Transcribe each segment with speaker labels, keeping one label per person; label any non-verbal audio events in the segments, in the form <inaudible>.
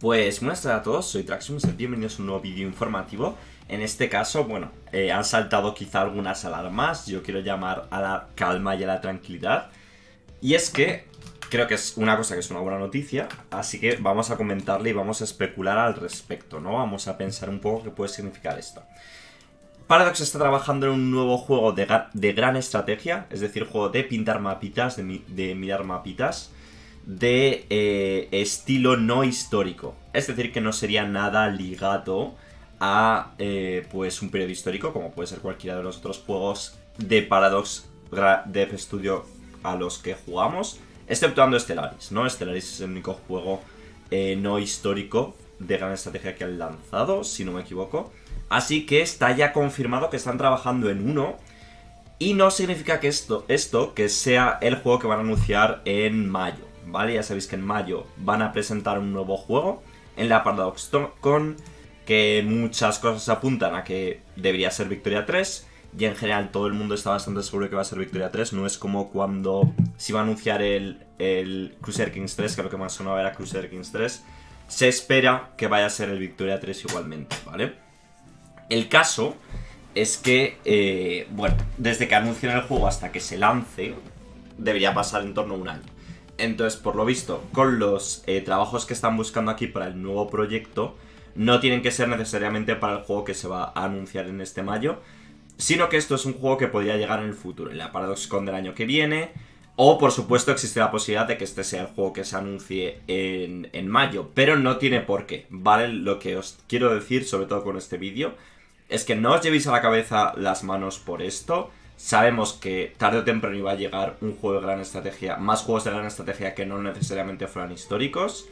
Speaker 1: Pues buenas tardes a todos, soy y bienvenidos a un nuevo vídeo informativo. En este caso, bueno, eh, han saltado quizá algunas alarmas, yo quiero llamar a la calma y a la tranquilidad. Y es que creo que es una cosa que es una buena noticia, así que vamos a comentarle y vamos a especular al respecto, ¿no? Vamos a pensar un poco qué puede significar esto. Paradox está trabajando en un nuevo juego de, gran estrategia, es decir, juego de pintar mapitas, de, de mirar mapitas de eh, estilo no histórico. Es decir, que no sería nada ligado a eh, pues un periodo histórico, como puede ser cualquiera de los otros juegos de Paradox Dev Studio a los que jugamos, exceptuando Stellaris, ¿no? Stellaris es el único juego eh, no histórico de gran estrategia que han lanzado, si no me equivoco. Así que está ya confirmado que están trabajando en uno. Y no significa que esto, esto que sea el juego que van a anunciar en mayo. ¿vale? Ya sabéis que en mayo van a presentar un nuevo juego en la Paradox Con, que muchas cosas apuntan a que debería ser Victoria 3, y en general todo el mundo está bastante seguro que va a ser Victoria 3, no es como cuando se va a anunciar el, el Crusader Kings 3, que lo que más sonaba era Crusader Kings 3, se espera que vaya a ser el Victoria 3 igualmente, ¿vale? El caso es que, eh, bueno, desde que anuncian el juego hasta que se lance, debería pasar en torno a un año. Entonces, por lo visto, con los eh, trabajos que están buscando aquí para el nuevo proyecto, no tienen que ser necesariamente para el juego que se va a anunciar en este mayo, sino que esto es un juego que podría llegar en el futuro, en la Con del año que viene, o por supuesto existe la posibilidad de que este sea el juego que se anuncie en, en mayo, pero no tiene por qué, ¿vale? Lo que os quiero decir, sobre todo con este vídeo, es que no os llevéis a la cabeza las manos por esto, Sabemos que tarde o temprano iba a llegar un juego de gran estrategia, más juegos de gran estrategia que no necesariamente fueran históricos.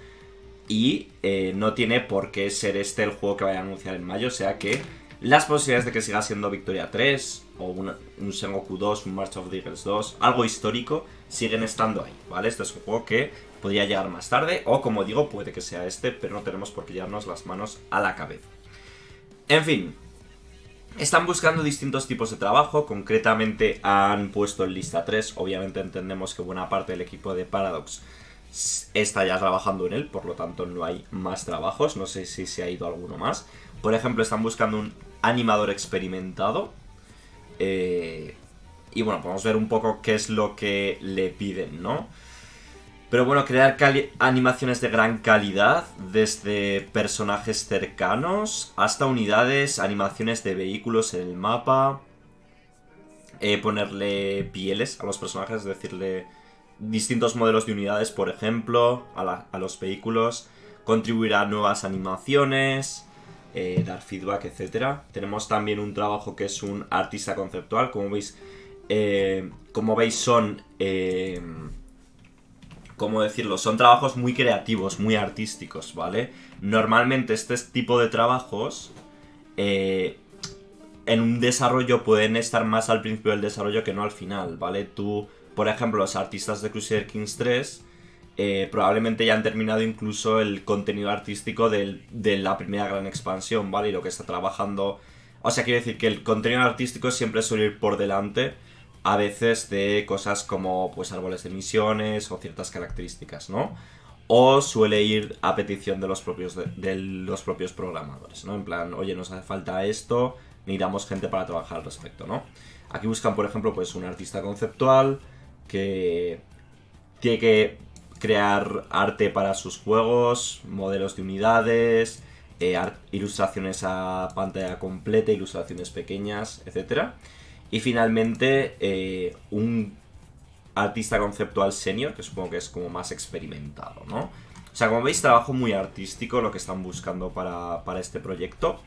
Speaker 1: Y eh, no tiene por qué ser este el juego que vaya a anunciar en mayo. O sea que las posibilidades de que siga siendo Victoria 3 o un, Sengoku 2, un March of the Eagles 2, algo histórico, siguen estando ahí, ¿vale? Este es un juego que podría llegar más tarde o como digo, puede que sea este, pero no tenemos por qué llevarnos las manos a la cabeza. En fin, están buscando distintos tipos de trabajo, concretamente han puesto en lista 3, obviamente entendemos que buena parte del equipo de Paradox está ya trabajando en él, por lo tanto no hay más trabajos, no sé si se ha ido alguno más. Por ejemplo, están buscando un animador experimentado. Eh, y bueno, podemos ver un poco qué es lo que le piden, ¿no? Pero bueno, crear animaciones de gran calidad, desde personajes cercanos hasta unidades, animaciones de vehículos en el mapa, eh, ponerle pieles a los personajes, es decirle distintos modelos de unidades, por ejemplo, a, los vehículos, contribuir a nuevas animaciones, eh, dar feedback, etc. Tenemos también un trabajo que es un artista conceptual, como veis, eh, como veis son ¿cómo decirlo? Son trabajos muy creativos, muy artísticos, ¿vale? Normalmente este tipo de trabajos eh, en un desarrollo pueden estar más al principio del desarrollo que no al final, ¿vale? Tú, por ejemplo, los artistas de Crusader Kings 3 eh, probablemente ya han terminado incluso el contenido artístico de la primera gran expansión, ¿vale? Y lo que está trabajando... O sea, quiero decir que el contenido artístico siempre suele ir por delante a veces de cosas como pues árboles de misiones o ciertas características, ¿no? O suele ir a petición de los propios, de, los propios programadores, ¿no? En plan, oye, nos hace falta esto, damos gente para trabajar al respecto, ¿no? Aquí buscan, por ejemplo, pues un artista conceptual que tiene que crear arte para sus juegos, modelos de unidades, eh, ilustraciones a pantalla completa, ilustraciones pequeñas, etc. Y finalmente, eh, un artista conceptual senior, que supongo que es como más experimentado, ¿no? O sea, como veis, trabajo muy artístico lo que están buscando para, este proyecto.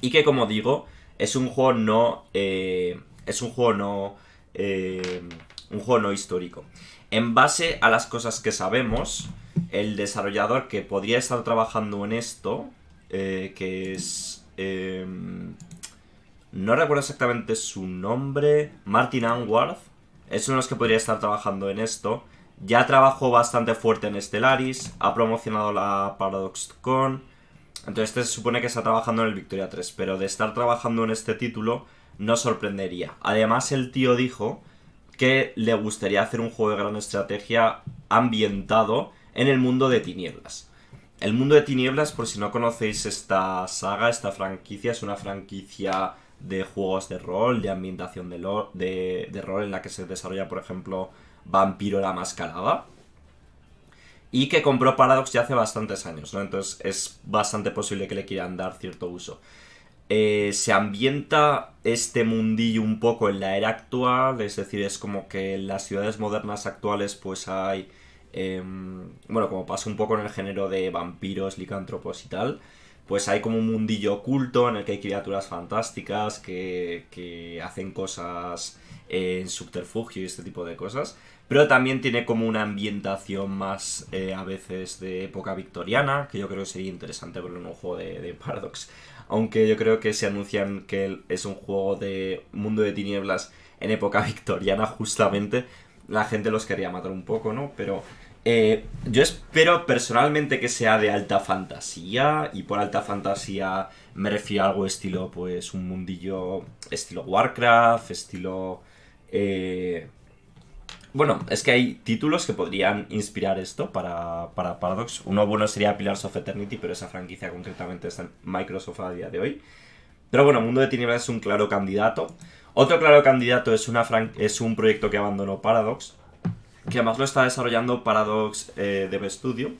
Speaker 1: Y que, como digo, es un juego no... Eh, es un juego no... Eh, un juego no histórico. En base a las cosas que sabemos, el desarrollador que podría estar trabajando en esto, que es... No recuerdo exactamente su nombre. Martin Anworth. Es uno de los que podría estar trabajando en esto. Ya trabajó bastante fuerte en Stellaris. Ha promocionado la ParadoxCon. Entonces este se supone que está trabajando en el Victoria 3. Pero de estar trabajando en este título no sorprendería. Además el tío dijo que le gustaría hacer un juego de gran estrategia ambientado en el mundo de tinieblas. El mundo de tinieblas, por si no conocéis esta saga, esta franquicia, es una franquicia de juegos de rol, de ambientación de, de, rol en la que se desarrolla, por ejemplo, Vampiro la Mascarada. Y que compró Paradox ya hace bastantes años, ¿no? Entonces es bastante posible que le quieran dar cierto uso. Eh, se ambienta este mundillo un poco en la era actual, es decir, es como que en las ciudades modernas actuales pues hay... Em, bueno, como pasa un poco en el género de vampiros, licántropos y tal pues hay como un mundillo oculto en el que hay criaturas fantásticas que, que hacen cosas eh, en subterfugio y este tipo de cosas. Pero también tiene como una ambientación más eh, a veces de época victoriana, que yo creo que sería interesante verlo en un juego de, de Paradox. Aunque yo creo que se anuncian que es un juego de mundo de tinieblas en época <laughs> victoriana justamente, la gente los quería matar un poco, ¿no? Pero eh, yo espero personalmente que sea de alta fantasía, y por alta fantasía me refiero a algo estilo, pues, un mundillo estilo Warcraft, estilo... Eh, bueno, es que hay títulos que podrían inspirar esto para, para, Paradox. Uno bueno sería Pillars of Eternity, pero esa franquicia concretamente está en Microsoft a día de hoy. Pero bueno, Mundo de Tinieblas es un claro candidato. Otro claro candidato es, una es un proyecto que abandonó Paradox, que además lo está desarrollando Paradox eh, Dev Studio,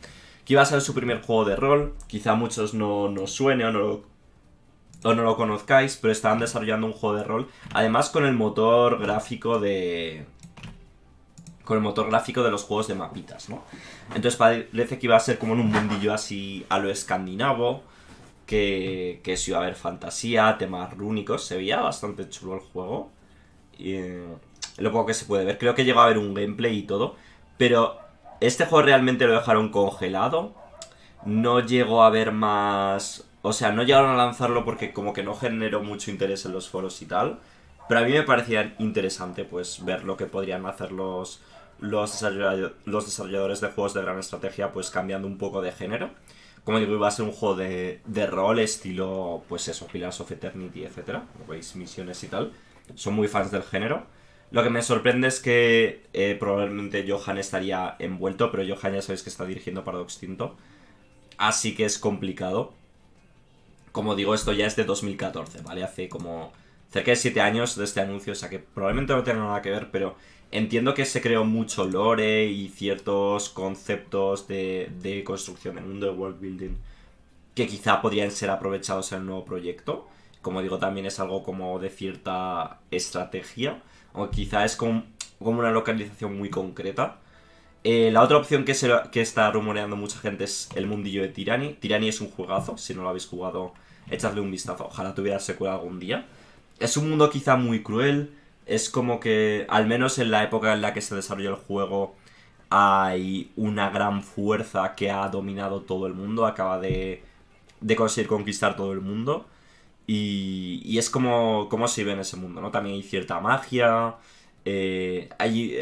Speaker 1: que iba a ser su primer juego de rol, quizá a muchos no nos suene o no, lo, no lo conozcáis, pero estaban desarrollando un juego de rol, además con el motor gráfico de... con el motor gráfico de los juegos de mapitas, ¿no? Entonces parece que iba a ser como en un mundillo así a lo escandinavo, que, que si iba a haber fantasía, temas rúnicos, se veía bastante chulo el juego. Y, eh, lo poco que se puede ver. Creo que llegó a haber un gameplay y todo, pero este juego realmente lo dejaron congelado. No llegó a haber más... O sea, no llegaron a lanzarlo porque como que no generó mucho interés en los foros y tal. Pero a mí me parecía interesante pues ver lo que podrían hacer los, los, desarrolladores de juegos de gran estrategia pues cambiando un poco de género. Como digo, iba a ser un juego de, de rol estilo, pues eso, Pillars of Eternity, etc. Como veis, misiones y tal. Son muy fans del género. Lo que me sorprende es que eh, probablemente Johan estaría envuelto, pero Johan ya sabéis que está dirigiendo Paradox Tinto. Así que es complicado. Como digo, esto ya es de 2014, ¿vale? Hace como cerca de 7 años de este anuncio, o sea que probablemente no tenga nada que ver, pero entiendo que se creó mucho lore y ciertos conceptos de, de construcción en mundo de world building que quizá podrían ser aprovechados en el nuevo proyecto como digo, también es algo como de cierta estrategia, o quizá es como, una localización muy concreta. Eh, la otra opción que, está rumoreando mucha gente es el mundillo de Tirani. Tirani es un juegazo, si no lo habéis jugado, echadle un vistazo. Ojalá tuviera secuela algún día. Es un mundo quizá muy cruel. Es como que, al menos en la época en la que se desarrolló el juego, hay una gran fuerza que ha dominado todo el mundo, acaba de, de conseguir conquistar todo el mundo. Y, es como, como, se vive en ese mundo, ¿no? También hay cierta magia. Eh,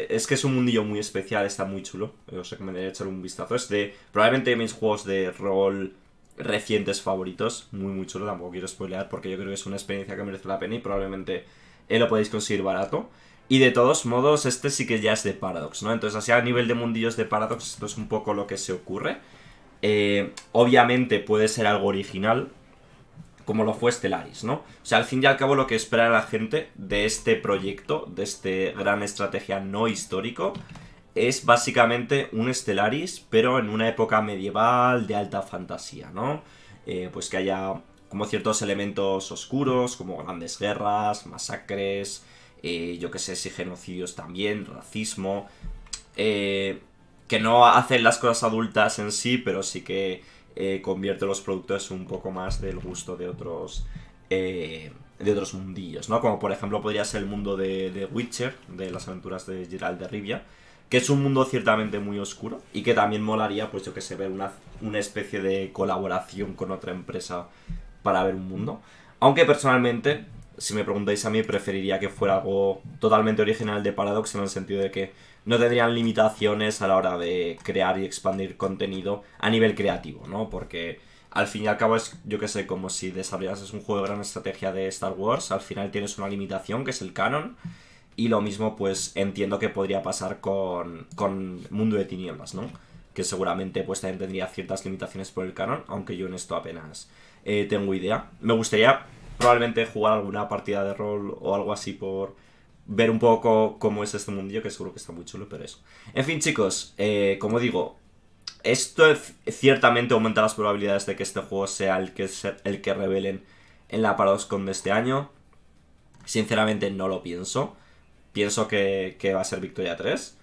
Speaker 1: es que es un mundillo muy especial, está muy chulo. Os recomendaría echar un vistazo. Es de probablemente mis juegos de rol recientes favoritos. Muy, muy chulo. Tampoco quiero spoilear porque yo creo que es una experiencia que merece la pena y probablemente eh, lo podéis conseguir barato. Y de todos modos, este sí que ya es de Paradox, ¿no? Entonces, así a nivel de mundillos de Paradox, esto es un poco lo que se ocurre. Eh, obviamente puede ser algo original, como lo fue Stellaris, ¿no? O sea, al fin y al cabo lo que espera la gente de este proyecto, de este gran estrategia no histórico, es básicamente un Stellaris, pero en una época medieval de alta fantasía, ¿no? Eh, pues que haya como ciertos elementos oscuros, como grandes guerras, masacres, eh, yo qué sé, si genocidios también, racismo, eh, que no hacen las cosas adultas en sí, pero sí que eh, convierte los productos un poco más del gusto de otros eh, de otros mundillos, ¿no? Como por ejemplo podría ser el mundo de, Witcher, de las aventuras de Gerald de Rivia, que es un mundo ciertamente muy oscuro y que también molaría, pues yo que se ver una, una especie de colaboración con otra empresa para ver un mundo. Aunque personalmente si me preguntáis a mí, preferiría que fuera algo totalmente original de Paradox en el sentido de que no tendrían limitaciones a la hora de crear y expandir contenido a nivel creativo, ¿no? Porque al fin y al cabo es, yo que sé, como si desarrollases un juego de gran estrategia de Star Wars, al final tienes una limitación que es el canon. Y lo mismo, pues entiendo que podría pasar con, con Mundo de Tinieblas, ¿no? Que seguramente pues también tendría ciertas limitaciones por el canon, aunque yo en esto apenas eh, tengo idea. Me gustaría probablemente jugar alguna partida de rol o algo así por ver un poco cómo es este mundillo, que seguro que está muy chulo, pero eso. En fin, chicos, eh, como digo, esto ciertamente aumenta las probabilidades de que este juego sea el que, el que revelen en la paroscon de este año. Sinceramente no lo pienso. Pienso que, que va a ser Victoria 3.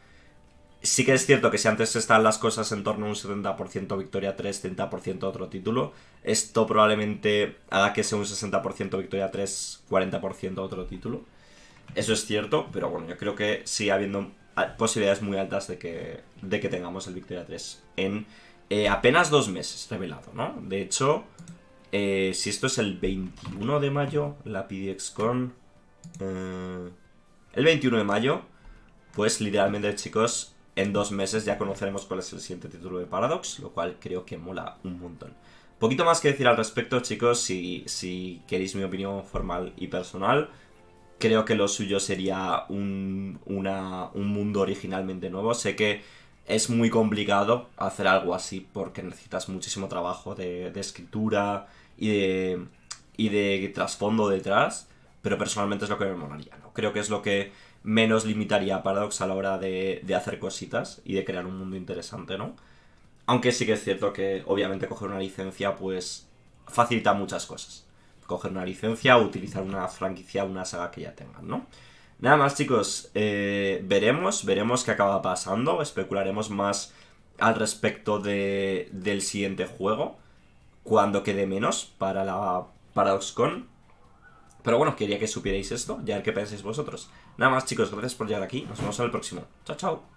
Speaker 1: Sí que es cierto que si antes están las cosas en torno a un 70% Victoria 3, 30% otro título, esto probablemente haga que sea un 60% Victoria 3, 40% otro título. Eso es cierto, pero bueno, yo creo que sigue habiendo ah, posibilidades muy altas de que, de que tengamos el Victoria 3 en eh, apenas dos meses revelado, ¿no? De hecho, eh, si esto es el 21 de mayo, la PDXCon... Eh, el 21 de mayo, pues literalmente chicos, en dos meses ya conoceremos cuál es el siguiente título de Paradox, lo cual creo que mola un montón. Poquito más que decir al respecto, chicos, si, si queréis mi opinión formal y personal, creo que lo suyo sería un, un mundo originalmente nuevo. Sé que es muy complicado hacer algo así porque necesitas muchísimo trabajo de, escritura y de, y de trasfondo detrás, pero personalmente es lo que me molaría, ¿no? Creo que es lo que menos limitaría a Paradox a la hora de, hacer cositas y de crear un mundo interesante, ¿no? Aunque sí que es cierto que obviamente coger una licencia pues facilita muchas cosas. Coger una licencia utilizar una franquicia, una saga que ya tengan, ¿no? Nada más chicos, eh, veremos, veremos qué acaba pasando, especularemos más al respecto de, del siguiente juego, cuando quede menos para la ParadoxCon pero bueno, quería que supierais esto, ya ver qué pensáis vosotros. Nada más chicos, gracias por llegar aquí, nos vemos en el próximo. Chao, chao.